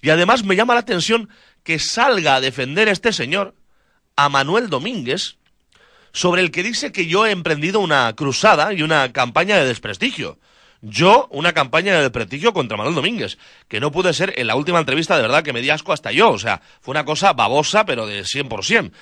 Y además me llama la atención que salga a defender este señor, a Manuel Domínguez, sobre el que dice que yo he emprendido una cruzada y una campaña de desprestigio. Yo, una campaña de desprestigio contra Manuel Domínguez, que no pude ser en la última entrevista, de verdad que me di asco hasta yo. O sea, fue una cosa babosa, pero de 100%.